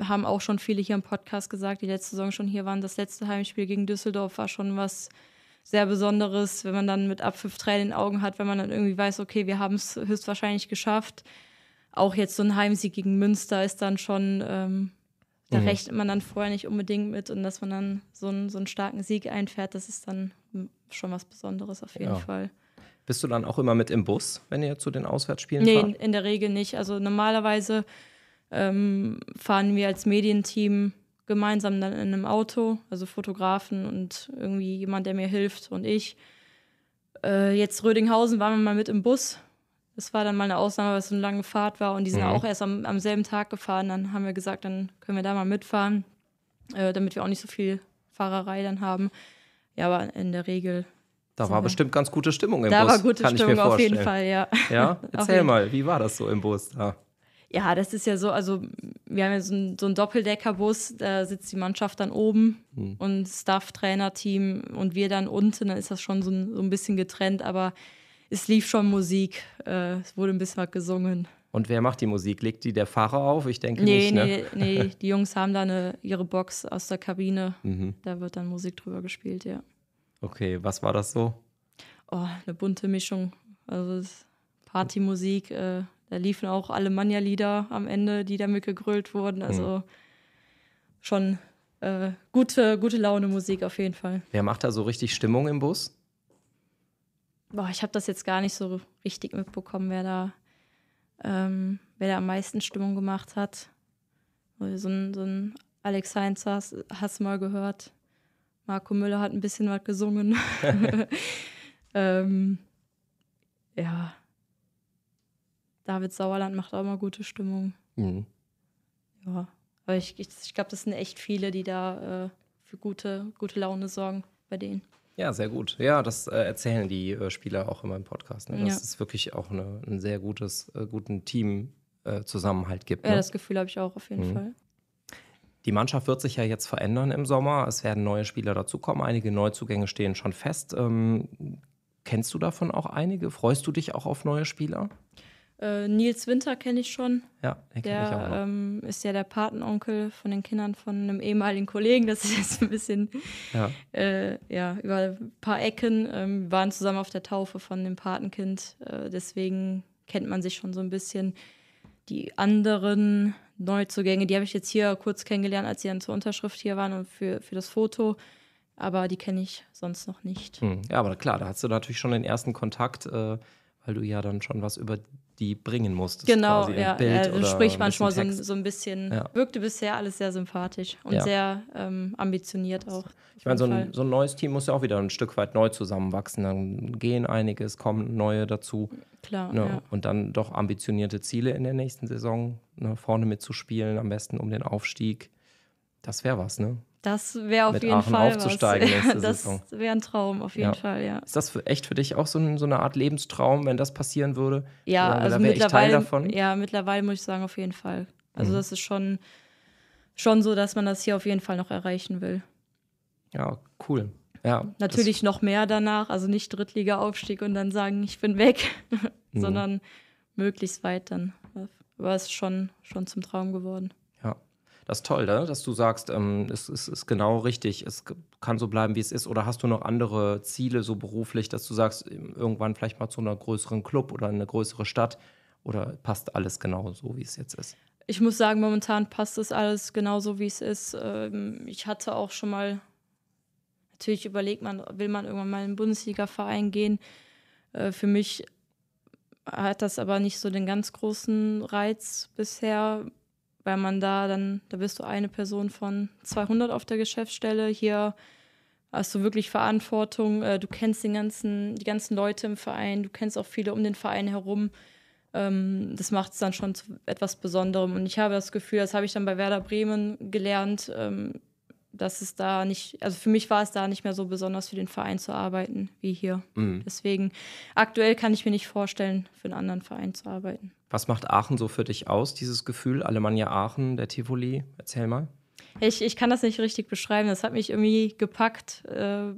haben auch schon viele hier im Podcast gesagt, die letzte Saison schon hier waren. Das letzte Heimspiel gegen Düsseldorf war schon was sehr Besonderes, wenn man dann mit Abpfiff Tränen in den Augen hat, wenn man dann irgendwie weiß, okay, wir haben es höchstwahrscheinlich geschafft. Auch jetzt so ein Heimsieg gegen Münster ist dann schon, ähm, da mhm. rechnet man dann vorher nicht unbedingt mit und dass man dann so einen, so einen starken Sieg einfährt, das ist dann schon was Besonderes auf jeden ja. Fall. Bist du dann auch immer mit im Bus, wenn ihr zu den Auswärtsspielen nee, fahrt? Nee, in der Regel nicht. Also normalerweise ähm, fahren wir als Medienteam gemeinsam dann in einem Auto, also Fotografen und irgendwie jemand, der mir hilft und ich. Äh, jetzt Rödinghausen waren wir mal mit im Bus. Das war dann mal eine Ausnahme, weil es so eine lange Fahrt war und die sind mhm. auch erst am, am, selben Tag gefahren. Dann haben wir gesagt, dann können wir da mal mitfahren, äh, damit wir auch nicht so viel Fahrerei dann haben. Ja, aber in der Regel da war bestimmt ganz gute Stimmung im da Bus. Da war gute kann Stimmung auf jeden Fall, ja. Ja, [laughs] erzähl mal, wie war das so im Bus da? Ja, das ist ja so, also wir haben ja so einen so Doppeldeckerbus, da sitzt die Mannschaft dann oben hm. und Staff, Trainer, Team und wir dann unten, dann ist das schon so ein, so ein bisschen getrennt, aber es lief schon Musik, äh, es wurde ein bisschen was gesungen. Und wer macht die Musik? Legt die der Fahrer auf? Ich denke nee, nicht. Ne? Nee, nee, [laughs] die Jungs haben da eine, ihre Box aus der Kabine. Mhm. Da wird dann Musik drüber gespielt, ja. Okay, was war das so? Oh, eine bunte Mischung. Also Partymusik, äh, da liefen auch alle Alemannia-Lieder am Ende, die damit gegrölt wurden. Also mhm. schon äh, gute, gute Laune Musik auf jeden Fall. Wer macht da so richtig Stimmung im Bus? Boah, ich habe das jetzt gar nicht so richtig mitbekommen, wer da, ähm, wer da am meisten Stimmung gemacht hat. So ein, so ein Alex Heinz hast, hast du mal gehört. Marco Müller hat ein bisschen was gesungen. [laughs] ähm, ja. David Sauerland macht auch mal gute Stimmung. Mhm. Ja. Aber ich, ich, ich glaube, das sind echt viele, die da äh, für gute, gute Laune sorgen bei denen. Ja, sehr gut. Ja, das äh, erzählen die äh, Spieler auch immer im Podcast. Ne? Dass ja. es wirklich auch eine, ein sehr gutes, äh, guten Team. Äh, Zusammenhalt gibt. Ja, ne? das Gefühl habe ich auch auf jeden mhm. Fall. Die Mannschaft wird sich ja jetzt verändern im Sommer. Es werden neue Spieler dazukommen. Einige Neuzugänge stehen schon fest. Ähm, kennst du davon auch einige? Freust du dich auch auf neue Spieler? Äh, Nils Winter kenne ich schon. Ja, den kenne ich auch. Ähm, ist ja der Patenonkel von den Kindern von einem ehemaligen Kollegen. Das ist jetzt ein bisschen ja. Äh, ja über ein paar Ecken. Ähm, wir waren zusammen auf der Taufe von dem Patenkind. Äh, deswegen kennt man sich schon so ein bisschen. Die anderen Neuzugänge. Die habe ich jetzt hier kurz kennengelernt, als sie dann zur Unterschrift hier waren und für, für das Foto. Aber die kenne ich sonst noch nicht. Hm. Ja, aber klar, da hast du natürlich schon den ersten Kontakt, äh, weil du ja dann schon was über die bringen musstest. Genau, ja. Bild ja, also sprich manchmal so, so, ein bisschen, ja. wirkte bisher alles sehr sympathisch und ja. sehr ähm, ambitioniert auch. Ich meine, so ein, so ein neues Team muss ja auch wieder ein Stück weit neu zusammenwachsen. Dann gehen einige, es kommen neue dazu. Klar. Ne? Ja. Und dann doch ambitionierte Ziele in der nächsten Saison, ne? vorne mitzuspielen, am besten um den Aufstieg. Das wäre was, ne? Das wäre auf Mit jeden Aachen Fall aufzusteigen was. [laughs] Nächste das wäre ein Traum auf jeden ja. Fall, ja. Ist das für, echt für dich auch so, ein, so, eine Art Lebenstraum, wenn das passieren würde? Ja, Oder, also mittlerweile, ja, mittlerweile muss ich sagen auf jeden Fall. Also mhm. das ist schon schon so, dass man das hier auf jeden Fall noch erreichen will. Ja, cool. Ja, Natürlich noch mehr danach, also nicht Drittliga-Aufstieg und dann sagen, ich bin weg, [laughs] mhm. sondern möglichst weit dann. Aber es ist schon, schon zum Traum geworden. Das ist toll, ne? dass du sagst, ähm, es, es ist genau richtig, es kann so bleiben, wie es ist. Oder hast du noch andere Ziele so beruflich, dass du sagst, ähm, irgendwann vielleicht mal zu einem größeren Club oder eine größere Stadt? Oder passt alles genau so, wie es jetzt ist? Ich muss sagen, momentan passt es alles genau so, wie es ist. Ähm, ich hatte auch schon mal, natürlich überlegt man, will man irgendwann mal in einen Bundesliga-Verein gehen. Äh, für mich hat das aber nicht so den ganz großen Reiz bisher weil man da dann, da bist du eine Person von 200 auf der Geschäftsstelle. Hier hast du wirklich Verantwortung. Äh, du kennst den ganzen, die ganzen Leute im Verein, du kennst auch viele um den Verein herum. Ähm, das macht es dann schon zu etwas Besonderem. Und ich habe das Gefühl, das habe ich dann bei Werder Bremen gelernt. Ähm, dass es da nicht, also für mich war es da nicht mehr so besonders für den Verein zu arbeiten wie hier. Mhm. Deswegen aktuell kann ich mir nicht vorstellen, für einen anderen Verein zu arbeiten. Was macht Aachen so für dich aus, dieses Gefühl? Alemannia Aachen, der Tivoli, erzähl mal. Ich, ich kann das nicht richtig beschreiben. Das hat mich irgendwie gepackt. Äh,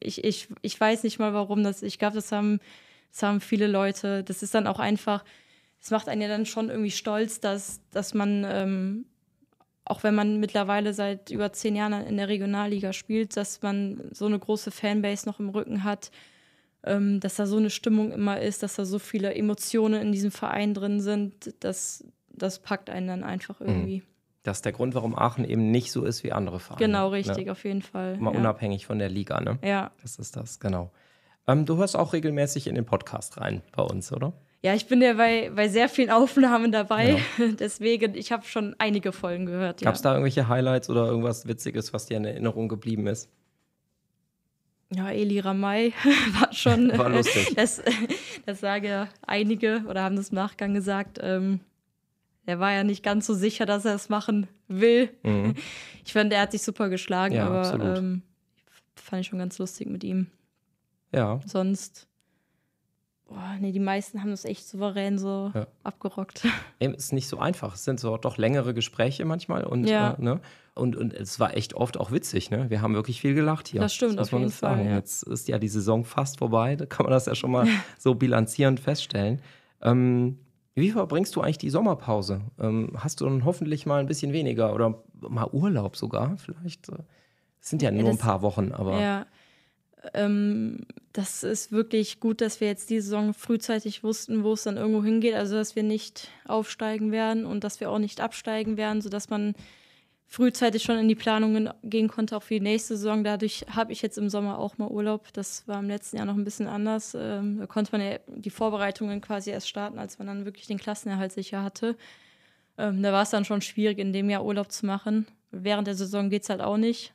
ich, ich, ich weiß nicht mal warum. Das, ich glaube, das haben, das haben viele Leute. Das ist dann auch einfach, es macht einen ja dann schon irgendwie stolz, dass, dass man ähm, auch wenn man mittlerweile seit über zehn Jahren in der Regionalliga spielt, dass man so eine große Fanbase noch im Rücken hat, ähm, dass da so eine Stimmung immer ist, dass da so viele Emotionen in diesem Verein drin sind, das, das packt einen dann einfach mhm. irgendwie. Das ist der Grund, warum Aachen eben nicht so ist wie andere Vereine. Genau, ne? richtig, ne? auf jeden Fall. Mal ja. unabhängig von der Liga, ne? Ja. Das ist das, genau. Ähm, du hörst auch regelmäßig in den Podcast rein bei uns, oder? Ja, ich bin ja bei, bei sehr vielen Aufnahmen dabei. Ja. [laughs] Deswegen, ich habe schon einige Folgen gehört. Gab es ja. da irgendwelche Highlights oder irgendwas Witziges, was dir in Erinnerung geblieben ist? Ja, Eli Ramay [laughs] war schon. [laughs] war lustig. Äh, das, das sagen ja einige oder haben das im Nachgang gesagt. Ähm, der war ja nicht ganz so sicher, dass er es machen will. Mhm. Ich fand, er hat sich super geschlagen, ja, aber ähm, fand ich schon ganz lustig mit ihm. Ja. Sonst boah, nee, die meisten haben das echt souverän so ja. abgerockt. [laughs] Eben, ist nicht so einfach. Es sind so doch längere Gespräche manchmal und, ja. äh, ne? und, und es war echt oft auch witzig. Ne? Wir haben wirklich viel gelacht hier. Das stimmt, das auf jeden Fall. Sagen. Jetzt ist ja die Saison fast vorbei, da kann man das ja schon mal [laughs] so bilanzierend feststellen. Ähm, wie verbringst du eigentlich die Sommerpause? Ähm, hast du dann hoffentlich mal ein bisschen weniger oder mal Urlaub sogar vielleicht? Äh, es sind ja, ja nur das, ein paar Wochen, aber. Ja ähm, das ist wirklich gut, dass wir jetzt die Saison frühzeitig wussten, wo es dann irgendwo hingeht. Also, dass wir nicht aufsteigen werden und dass wir auch nicht absteigen werden, sodass man frühzeitig schon in die Planungen gehen konnte, auch für die nächste Saison. Dadurch habe ich jetzt im Sommer auch mal Urlaub. Das war im letzten Jahr noch ein bisschen anders. Ähm, da konnte man ja die Vorbereitungen quasi erst starten, als man dann wirklich den Klassenerhalt sicher hatte. Ähm, da war es dann schon schwierig, in dem Jahr Urlaub zu machen. Während der Saison geht es halt auch nicht.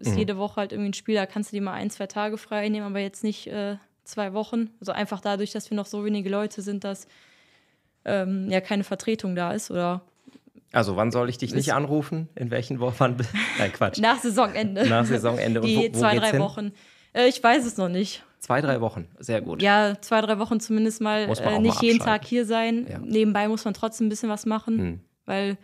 Ist mhm. jede Woche halt irgendwie ein Spiel, da kannst du dir mal ein, zwei Tage frei nehmen, aber jetzt nicht äh, zwei Wochen. Also einfach dadurch, dass wir noch so wenige Leute sind, dass ähm, ja keine Vertretung da ist oder. Also wann soll ich dich nicht anrufen? In welchen Wochen? [laughs] Nein, Quatsch. Nach Saisonende. Nach Saisonende. Und Die wo, wo zwei, drei hin? Wochen. Äh, ich weiß es noch nicht. Zwei, drei Wochen, sehr gut. Ja, zwei, drei Wochen zumindest mal äh, nicht mal jeden Tag hier sein. Ja. Nebenbei muss man trotzdem ein bisschen was machen, hm. weil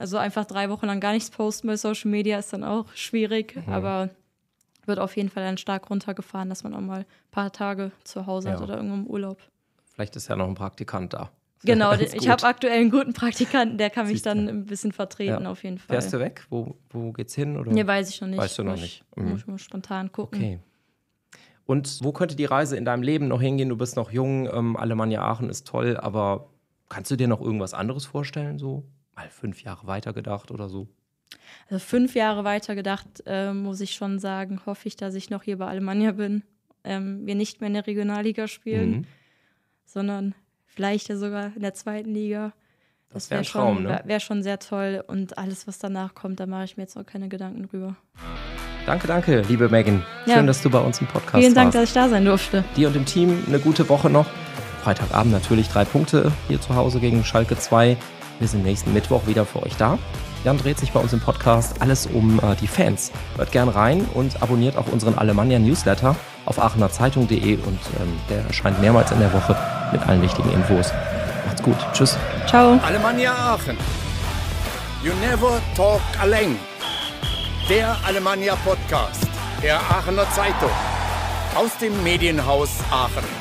also einfach drei Wochen lang gar nichts posten bei Social Media ist dann auch schwierig, mhm. aber wird auf jeden Fall dann stark runtergefahren, dass man auch mal ein paar Tage zu Hause ja. hat oder irgendwo im Urlaub. Vielleicht ist ja noch ein Praktikant da. [laughs] Genau, ich habe aktuell einen guten Praktikanten, der kann mich dann ein bisschen vertreten, ja. auf jeden Fall. Fährst du weg? Wo, wo geht's hin? Oder? Nee, weiß ich noch nicht. Weißt du noch muss nicht. mhm. Muss ich mal spontan gucken. Okay. Und wo könnte die Reise in deinem Leben noch hingehen? Du bist noch jung, ähm, Alemannia Aachen ist toll, aber kannst du dir noch irgendwas anderes vorstellen? So mal fünf Jahre weitergedacht oder so? Also fünf Jahre weitergedacht, äh, muss ich schon sagen, hoffe ich, dass ich noch hier bei Alemannia bin. Ähm, wir nicht mehr in der Regionalliga spielen, mhm. sondern vielleicht ja sogar in der zweiten Liga. Das, das wäre wär schon, ne? wär schon sehr toll und alles, was danach kommt, da mache ich mir jetzt auch keine Gedanken drüber. Danke, danke, liebe Megan. Schön, ja. dass du bei uns im Podcast warst. Vielen Dank, warst. dass ich da sein durfte. Dir und dem Team eine gute Woche noch. Freitagabend natürlich drei Punkte hier zu Hause gegen Schalke 2. Wir sind nächsten Mittwoch wieder für euch da. Dann dreht sich bei uns im Podcast alles um äh, die Fans. Hört gern rein und abonniert auch unseren Alemannia Newsletter auf aachenerzeitung.de und ähm, der erscheint mehrmals in der Woche mit allen wichtigen Infos. Macht's gut. Tschüss. Ciao. Alemannia Aachen. You never talk alone. Der Alemannia Podcast der Aachener Zeitung aus dem Medienhaus Aachen.